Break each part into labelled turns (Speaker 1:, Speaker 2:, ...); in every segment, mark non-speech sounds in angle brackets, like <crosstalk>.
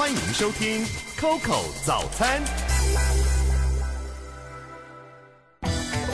Speaker 1: 欢迎收听 Coco 早餐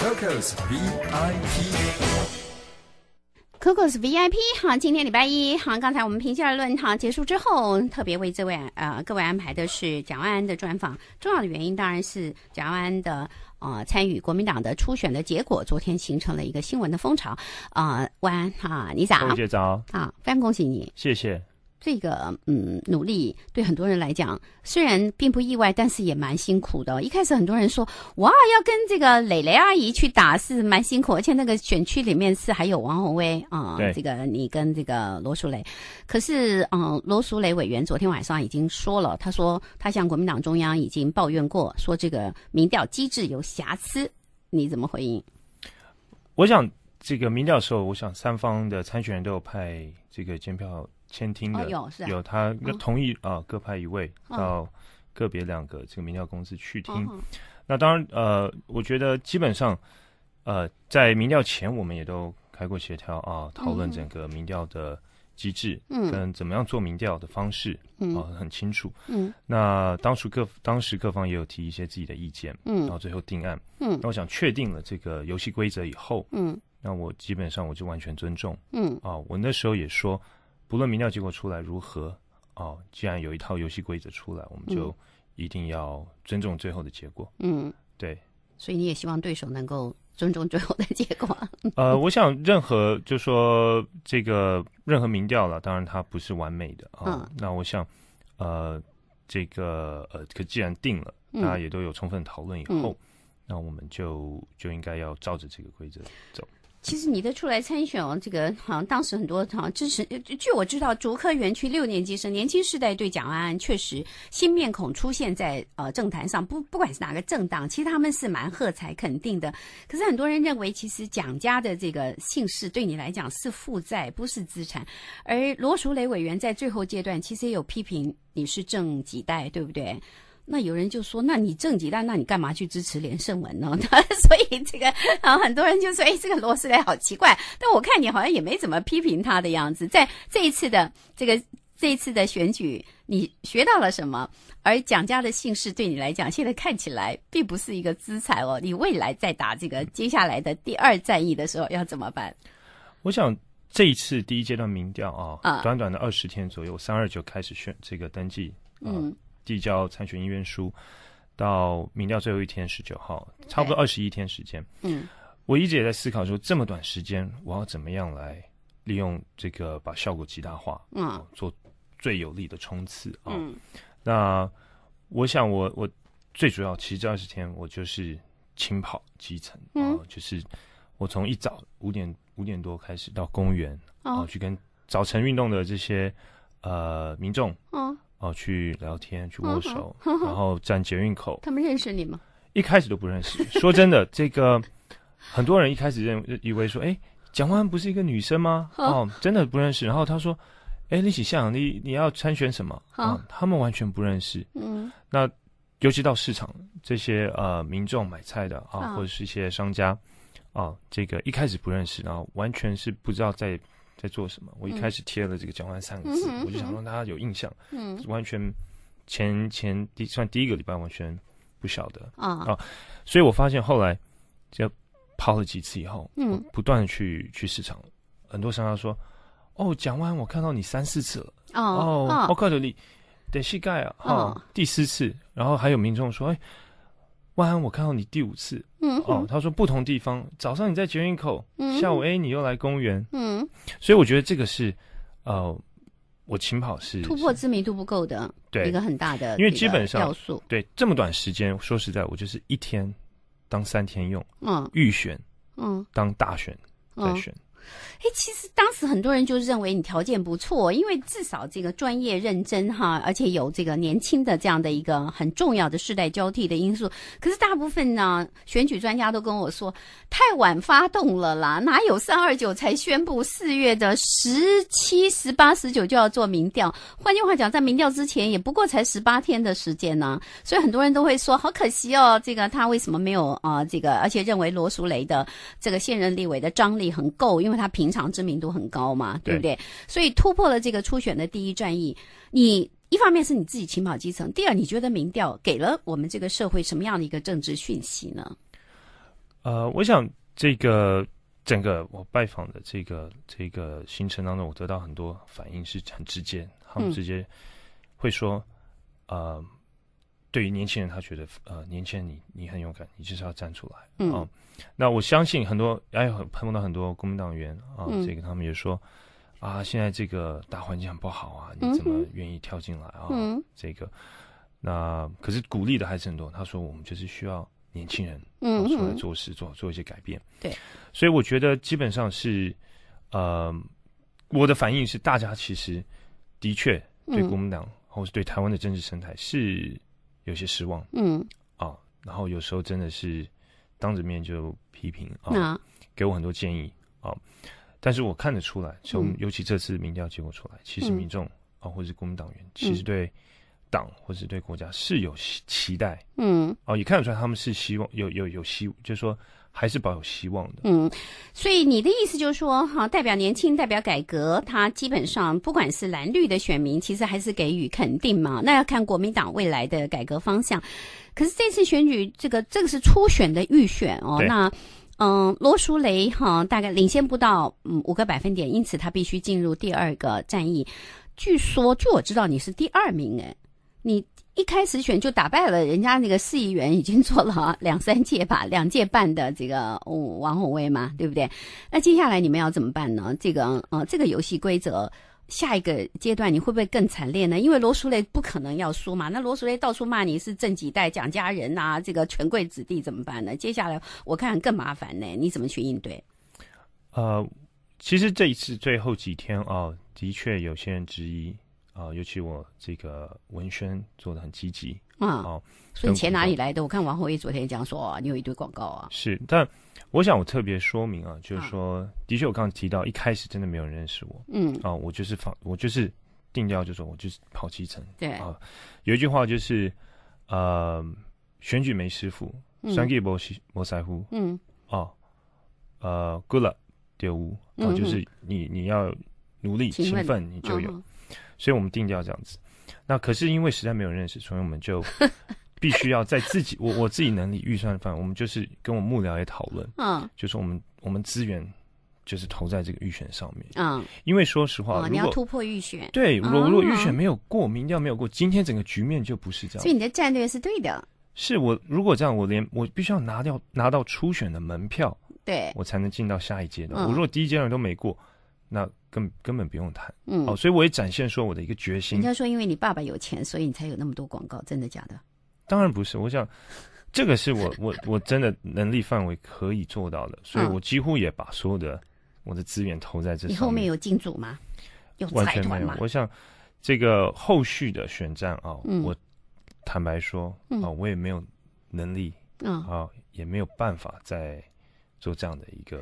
Speaker 1: ，Coco's VIP，Coco's VIP 哈，今天礼拜一哈，刚才我们平价的论坛结束之后，特别为这位啊各位安排的是蒋万安的专访。重要的原因当然是蒋万安的呃参与国民党的初选的结果，昨天形成了一个新闻的风潮啊。万安哈，你早，
Speaker 2: 早，好，
Speaker 1: 非常恭喜你，谢谢。这个嗯，努力对很多人来讲虽然并不意外，但是也蛮辛苦的。一开始很多人说：“哇，要跟这个蕾蕾阿姨去打是蛮辛苦。”而且那个选区里面是还有王宏威啊，这个你跟这个罗淑蕾。可是嗯，罗淑蕾委员昨天晚上已经说了，他说他向国民党中央已经抱怨过，说这个民调机制有瑕疵。你怎么回应？
Speaker 2: 我想这个民调的时候，我想三方的参选人都有派这个监票。监听的有，有他同意啊，各派一位到个别两个这个民调公司去听。那当然，呃，我觉得基本上，呃，在民调前我们也都开过协调啊，讨论整个民调的机制，嗯，跟怎么样做民调的方式，嗯，啊，很清楚，嗯。那当初各当时各方也有提一些自己的意见，嗯，然后最后定案，嗯。那我想确定了这个游戏规则以后，嗯，那我基本上我就完全尊重，嗯，啊，我那时候也说。不论民调结果出来如何，哦，既然有一套游戏规则出来，我们就一定要尊重最后的结果。嗯，对。
Speaker 1: 所以你也希望对手能够尊重最后的结果。
Speaker 2: <laughs> 呃，我想任何就说这个任何民调了，当然它不是完美的啊。那我想，呃，这个呃，可既然定了，大家也都有充分讨论以后，那我们就就应该要照着这个规则
Speaker 1: 走。其实你的出来参选，这个好像当时很多，好像支持。据我知道，竹科园区六年级生年轻世代对蒋安安确实新面孔出现在呃政坛上，不不管是哪个政党，其实他们是蛮喝彩肯定的。可是很多人认为，其实蒋家的这个姓氏对你来讲是负债，不是资产。而罗淑蕾委员在最后阶段其实也有批评你是正几代，对不对？那有人就说：“那你正极党，那你干嘛去支持连胜文呢？” <laughs> 所以这个啊，很多人就说：“哎，这个罗斯莱好奇怪。”但我看你好像也没怎么批评他的样子。在这一次的这个这一次的选举，你学到了什么？而蒋家的姓氏对你来讲，现在看起来并不是一个资产哦。你未来在打这个接下来的第二战役的时候要怎么办？
Speaker 2: 我想这一次第一阶段民调啊，短短的二十天左右，三二九开始选这个登记，嗯。递交参选意愿书到民调最后一天十九号，差不多二十一天时间。嗯，我一直也在思考说，这么短时间，我要怎么样来利用这个把效果极大化？嗯，做最有力的冲刺。嗯，那我想，我我最主要其实这二十天，我就是轻跑基层。嗯，就是我从一早五点五点多开始到公园，然去跟早晨运动的这些呃民众。嗯。哦，去聊天，去握手，然后站捷运口。
Speaker 1: 他们认识你吗？
Speaker 2: <laughs> 一开始都不认识。说真的，这个很多人一开始认以为说，哎，蒋万不是一个女生吗？哦，真的不认识。然后他说，哎，李启相，你你要参选什么？啊，他们完全不认识。嗯，那尤其到市场这些呃民众买菜的啊，或者是一些商家啊，这个一开始不认识，然后完全是不知道在。在做什么？我一开始贴了这个“讲完三个字，我就想让大家有印象。嗯，完全前前第算第一个礼拜完全不晓得啊啊，所以我发现后来就抛了几次以后，嗯，不断的去去市场，很多商家说：“哦，蒋万，我看到你三四次了。”
Speaker 1: 哦，哦，我靠，
Speaker 2: 你得膝盖啊！哦，第四次，然后还有民众说：“哎。”万安，我看到你第五次。嗯哦，他说不同地方，早上你在捷运口，下午哎你又来公园。嗯，所以我觉得这个是，呃，我晨跑是突破
Speaker 1: 知名度不够的对一个很大的，因为基本上要素
Speaker 2: 对这么短时间，说实在，我就是一天当三天用。嗯，预选，嗯，当大选
Speaker 1: 再选。哎，其实当时很多人就是认为你条件不错，因为至少这个专业认真哈，而且有这个年轻的这样的一个很重要的世代交替的因素。可是大部分呢，选举专家都跟我说太晚发动了啦，哪有三二九才宣布四月的十七、十八、十九就要做民调？换句话讲，在民调之前也不过才十八天的时间呢。所以很多人都会说，好可惜哦，这个他为什么没有啊？这个而且认为罗淑蕾的这个现任立委的张力很够。因为他平常知名度很高嘛，对不对？所以突破了这个初选的第一战役。你一方面是你自己情跑基层，第二你觉得民调给了我们这个社会什么样的一个政治讯息呢？
Speaker 2: 呃，我想这个整个我拜访的这个这个行程当中，我得到很多反应是很直接，他们直接会说，呃。对于年轻人，他觉得呃，年轻人你你很勇敢，你就是要站出来啊。那我相信很多，哎，碰到很多国民党员啊，这个他们也说，啊，现在这个大环境很不好啊，你怎么愿意跳进来啊？这个，那可是鼓励的还是很多。他说，我们就是需要年轻人出来做事，做做一些改变。对，所以我觉得基本上是，呃，我的反应是，大家其实的确对国民党或是对台湾的政治生态是。有些失望，嗯啊，然后有时候真的是当着面就批评啊，给我很多建议啊，但是我看得出来，从尤其这次民调结果出来，其实民众啊，或者是公党员，其实对党或是对国家是有期待，嗯，哦，也看得出来他们是希望有有有希就是说。还是抱有希望的。
Speaker 1: 嗯，所以你的意思就是说，哈，代表年轻，代表改革，他基本上不管是蓝绿的选民，其实还是给予肯定嘛。那要看国民党未来的改革方向。可是这次选举，这个这个是初选的预选哦。那嗯，罗淑蕾哈，大概领先不到嗯五个百分点，因此他必须进入第二个战役。据说，据我知道，你是第二名诶，你。一开始选就打败了人家那个市议员，已经做了两三届吧，两届半的这个王宏威嘛，对不对？那接下来你们要怎么办呢？这个呃，这个游戏规则下一个阶段你会不会更惨烈呢？因为罗淑蕾不可能要输嘛，那罗淑蕾到处骂你是正几代蒋家人啊，这个权贵子弟怎么办呢？接下来我看更麻烦呢，你怎么去应对？
Speaker 2: 呃，其实这一次最后几天啊，的确有些人质疑。啊，尤其我这个文宣做的很积极啊。哦，所以钱哪
Speaker 1: 里来的？我看王侯爷昨天讲说，你有一堆广告啊。
Speaker 2: 是，但我想我特别说明啊，就是说，的确我刚刚提到一开始真的没有人认识我。嗯。啊，我就是放，我就是定调，就说我就是跑基层。对。啊，有一句话就是，呃，选举没师傅，双击摩西摩塞夫。嗯。哦，呃，够了，第五啊，就是你你要努力勤奋，你就有。所以我们定调这样子，那可是因为实在没有认识，所以我们就 <laughs> 必须要在自己我我自己能力预算范，我们就是跟我幕僚也讨论，嗯，就是我们我们资源就是投在这个预选上面，嗯，因为说实话，你要突
Speaker 1: 破预选，对，如如果预选没
Speaker 2: 有过，民调没有过，今天整个局面就不是这样，所以你的
Speaker 1: 战略是对的，
Speaker 2: 是我如果这样，我连我必须要拿掉拿到初选的门票，对，我才能进到下一阶段。我如果第一阶段都没过，那。根根本不用谈，嗯，哦，所以我也展现说我的一个决心。人家说
Speaker 1: 因为你爸爸有钱，所以你才有那么多广告，真的假的？
Speaker 2: 当然不是，我想这个是我 <laughs> 我我真的能力范围可以做到的，所以我几乎也把所有的我的资源投在这里。你后面有
Speaker 1: 金主吗？有完全没有，我
Speaker 2: 想这个后续的选战啊，我坦白说啊，我也没有能力，啊，也没有办法在。做这样的一个，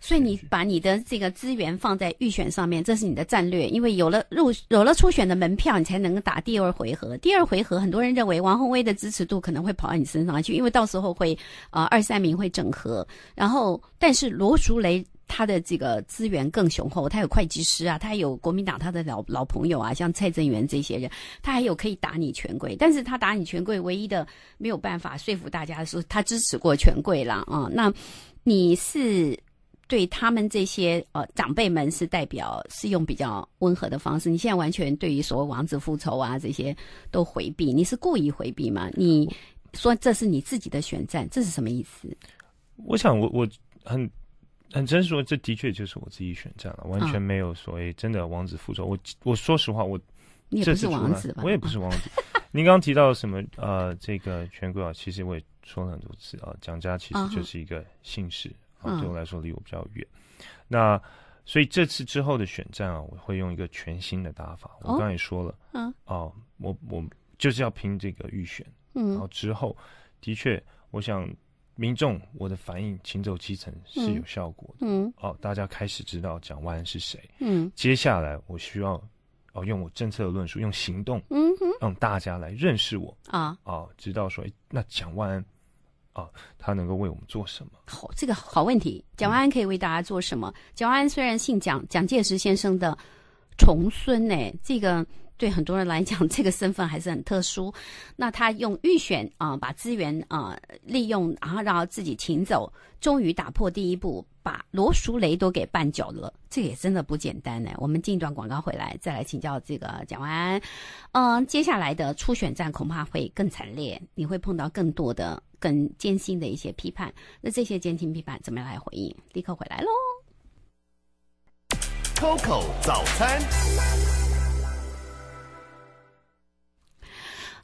Speaker 1: 所以你把你的这个资源放在预选上面，这是你的战略。因为有了入有了初选的门票，你才能够打第二回合。第二回合，很多人认为王宏威的支持度可能会跑到你身上去，因为到时候会啊二三名会整合。然后，但是罗淑蕾他的这个资源更雄厚，他有会计师啊，他有国民党他的老老朋友啊，像蔡正元这些人，他还有可以打你权贵。但是他打你权贵，唯一的没有办法说服大家说他支持过权贵了啊。那你是对他们这些呃长辈们是代表是用比较温和的方式，你现在完全对于所谓王子复仇啊这些都回避，你是故意回避吗？你说这是你自己的选战，这是什么意思？我
Speaker 2: 想我我很很真说，这的确就是我自己选战了，完全没有所谓真的王子复仇。我我说实话，我你也不是王子吧？我也不是王子。您刚刚提到什么？呃，这个权贵啊，其实我也说了很多次啊。蒋家其实就是一个姓氏啊，对我来说离我比较远。那所以这次之后的选战啊，我会用一个全新的打法。我刚才也说了，嗯，哦，我我就是要拼这个预选，嗯，然后之后的确，我想民众我的反应，请走基层是有效果的，嗯，哦，大家开始知道蒋万是谁，嗯，接下来我需要。哦，用我政策的论述，用行动，
Speaker 1: 嗯哼，让
Speaker 2: 大家来认识我啊啊，知道说，那蒋万安啊，他能够为我们做什么？好，
Speaker 1: 这个好问题，蒋万安可以为大家做什么？蒋万安虽然姓蒋，蒋介石先生的重孙呢，这个。对很多人来讲，<laughs> 这个身份还是很特殊。那他用预选啊，把资源啊利用，然后让自己停走，终于打破第一步，把罗淑蕾都给办久了。这也真的不简单呢。我们进一段广告回来，再来请教这个讲完，呃，接下来的初选战恐怕会更惨烈，你会碰到更多的、更艰辛的一些批判。那这些艰辛批判怎么样来回应？立刻回来喽。
Speaker 2: Coco 早餐。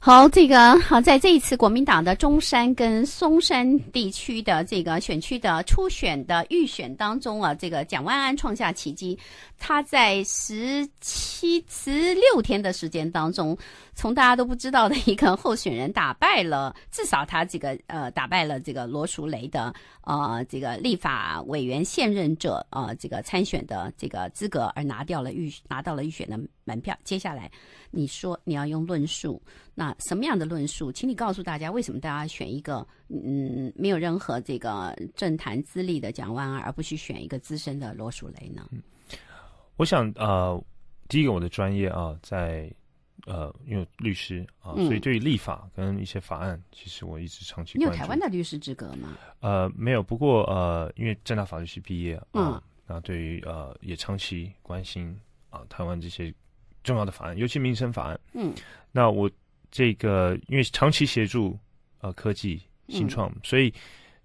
Speaker 1: 好，这个好，在这一次国民党的中山跟松山地区的这个选区的初选的预选当中啊，这个蒋万安创下奇迹，他在十七十六天的时间当中，从大家都不知道的一个候选人，打败了至少他这个呃打败了这个罗淑蕾的呃这个立法委员现任者啊，这个参选的这个资格而拿掉了预拿到了预选的。门票。接下来，你说你要用论述，那什么样的论述？请你告诉大家，为什么大家选一个嗯没有任何这个政坛资历的蒋万安，而不去选一个资深的罗淑蕾呢？
Speaker 2: 我想，呃，第一个我的专业啊，在呃，因为律师啊，所以对于立法跟一些法案，其实我一直长期。你有台湾
Speaker 1: 的律师资格吗？
Speaker 2: 呃，没有。不过呃，因为正大法律系毕业啊，那对于呃也长期关心啊台湾这些。重要的法案，尤其民生法案。嗯，那我这个因为长期协助呃科技新创，所以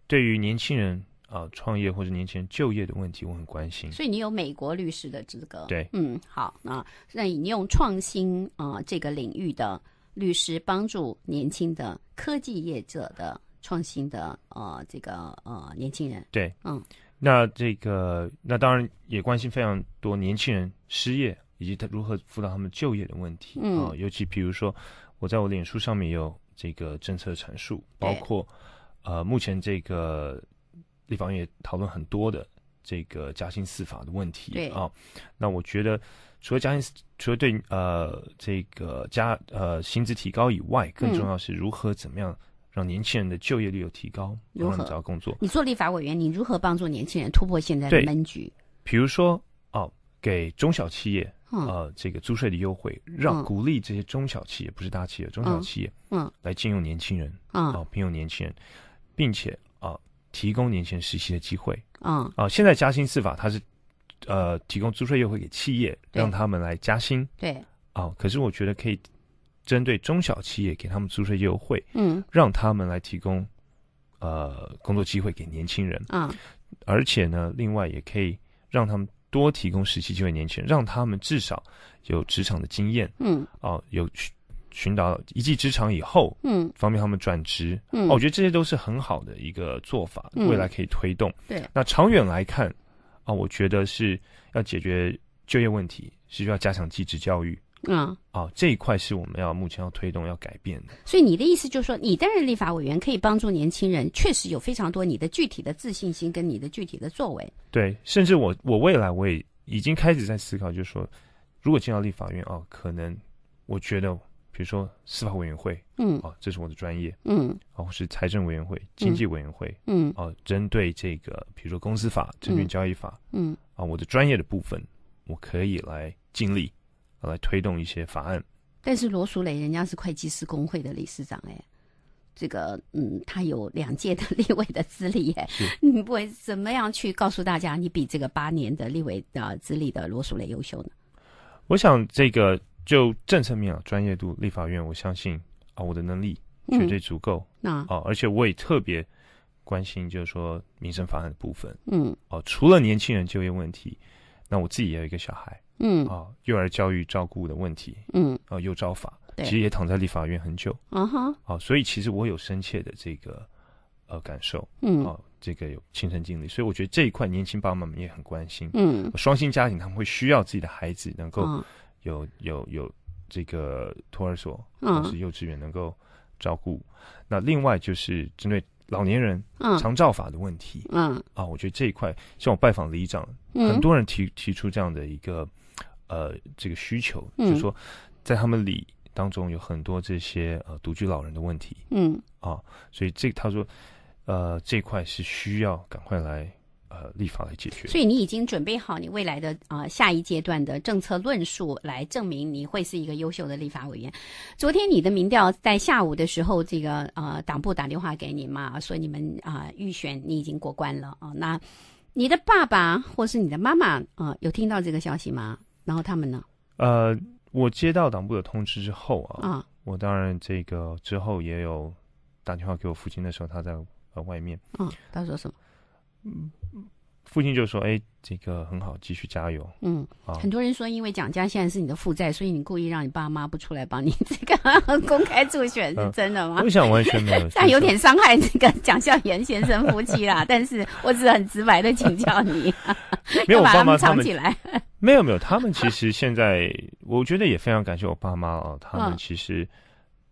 Speaker 2: 对于年轻人啊创业或者年轻人就业的
Speaker 1: 问题，我很关心。所以你有美国律师的资格？对，嗯，好那那你用创新啊这个领域的律师帮助年轻的科技业者的创新的呃这个呃年轻人？
Speaker 2: 对，嗯。那这个那当然也关心非常多年轻人失业。以及他如何辅导他们就业的问题啊，尤其比如说，我在我脸书上面有这个政策阐述，包括呃目前这个立法院讨论很多的这个加薪四法的问题啊。那我觉得，除了加薪，除了对呃这个加呃薪资提高以外，更重要是如何怎么样让年轻人的就业率有提高，有办你找到工作。你
Speaker 1: 做立法委员，你如何帮助年轻人突破现在的闷局？
Speaker 2: 比如说哦，给中小企业。呃，这个租税的优惠，让鼓励这些中小企业，不是大企业，中小企业，嗯，来聘用年轻人，啊，聘用年轻人，并且啊，提供年轻人实习的机会，嗯，啊，现在加薪四法，它是呃，提供租税优惠给企业，让他们来加薪，对，啊，可是我觉得可以针对中小企业，给他们租税优惠，嗯，让他们来提供呃工作机会给年轻人，嗯，而且呢，另外也可以让他们。多提供实习机会，年轻人让他们至少有职场的经验。嗯，啊，有寻找一技之长以后，嗯，方便他们转职。嗯，我觉得这些都是很好的一个做法，未来可以推动。对，那长远来看，啊，我觉得是要解决就业问题，是需要加强基职教育。嗯，哦，这一块是我们要目前要推动要改变的。
Speaker 1: 所以你的意思就是说，你担任立法委员可以帮助年轻人，确实有非常多你的具体的自信心跟你的具体的作为。
Speaker 2: 对，甚至我我未来我也已经开始在思考，就是说，如果进到立法院哦，可能我觉得比如说司法委员会，嗯，啊，这是我的专业，嗯，哦，是财政委员会、经济委员会，嗯，啊，针对这个比如说公司法、证券交易法，嗯，啊，我的专业的部分，我可以来尽力。来推动一些法案，
Speaker 1: 但是罗淑蕾人家是会计师工会的理事长哎，这个嗯，他有两届的立委的资历哎，<laughs> 会怎么样去告诉大家，你比这个八年的立委的资历的罗淑蕾优秀呢？
Speaker 2: 我想这个就政策面啊，专业度，立法院我相信啊，我的能力绝对足够，那啊，而且我也特别关心，就是说民生法案的部分，嗯，哦，除了年轻人就业问题，那我自己也有一个小孩。嗯啊，幼儿教育照顾的问题，嗯啊，幼照法其实也躺在立法院很久啊哈，啊，所以其实我有深切的这个呃感受，嗯啊，这个有亲身经历，所以我觉得这一块年轻爸爸妈妈们也很关心，嗯，双薪家庭他们会需要自己的孩子能够有有有这个托儿所或是幼稚园能够照顾，那另外就是针对老年人，嗯，长照法的问题，嗯啊，我觉得这一块像我拜访里长，很多人提提出这样的一个。呃，这个需求就是说，在他们里当中有很多这些呃独居老人的问题，嗯啊，所以这他说，呃，这块是需要赶快来呃立法来解决。所以
Speaker 1: 你已经准备好你未来的啊下一阶段的政策论述来证明你会是一个优秀的立法委员。昨天你的民调在下午的时候，这个呃党部打电话给你嘛，说你们啊预选你已经过关了啊。那你的爸爸或是你的妈妈啊，有听到这个消息吗？然后他们呢？
Speaker 2: 呃，我接到党部的通知之后啊，啊，我当然这个之后也有打电话给我父亲的时候，他在呃外面。
Speaker 1: 嗯，他说什么？嗯，
Speaker 2: 父亲就说：“哎，这个很好，继续加油。”嗯，啊，很多
Speaker 1: 人说，因为蒋家现在是你的负债，所以你故意让你爸妈不出来帮你这个 <laughs> 公开助选，是真的吗？不想完全没有，<laughs> 但有点伤害这个蒋孝严先生夫妻啦。<laughs> 但是我是很直白的，请教你，没有把他们藏起来。
Speaker 2: 没有没有，他们其实现在我觉得也非常感谢我爸妈哦，他们其实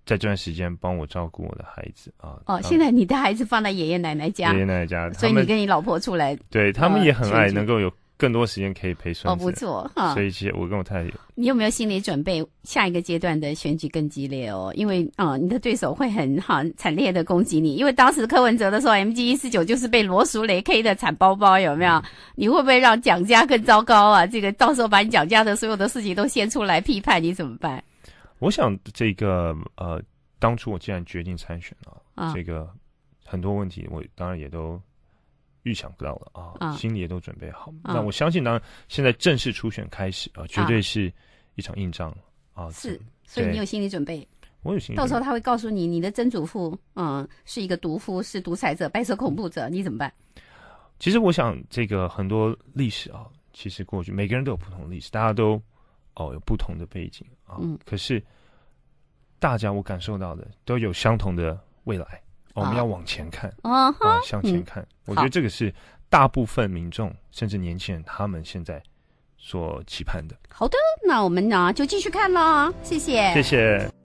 Speaker 2: 在这段时间帮我照顾我的孩子啊。哦，现在
Speaker 1: 你的孩子放在爷爷奶奶家，爷爷
Speaker 2: 奶奶家，所以你跟你
Speaker 1: 老婆出来，
Speaker 2: 对他们也很爱，能够有。更多时间可以陪孙哦，不错哈。所以，其实我跟我太太，
Speaker 1: 你有没有心理准备？下一个阶段的选举更激烈哦，因为啊，你的对手会很很惨烈的攻击你，因为当时柯文哲的时候，MG 一四九就是被罗淑蕾 K 的惨包包，有没有？你会不会让蒋家更糟糕啊？这个到时候把你蒋家的所有的事情都掀出来批判你，怎么办？
Speaker 2: 我想这个呃，当初我既然决定参选了，这个很多问题我当然也都。预想不到了啊，心里也都准备好。那我相信，当然现在正式初选开始啊，绝对是一场硬仗啊。
Speaker 1: 是，所以你有心理准备。我有心理。到时候他会告诉你，你的曾祖父，嗯，是一个毒夫，是独裁者，白色恐怖者，你怎么办？
Speaker 2: 其实我想，这个很多历史啊，其实过去每个人都有不同的历史，大家都哦有不同的背景啊。嗯。可是，大家我感受到的都有相同的未来。我们要往前看，啊，向前看。我觉得这个是大部分民众，甚至年轻人，他们现在所期盼的。
Speaker 1: 好的，那我们呢就继续看咯。谢谢，
Speaker 2: 谢谢。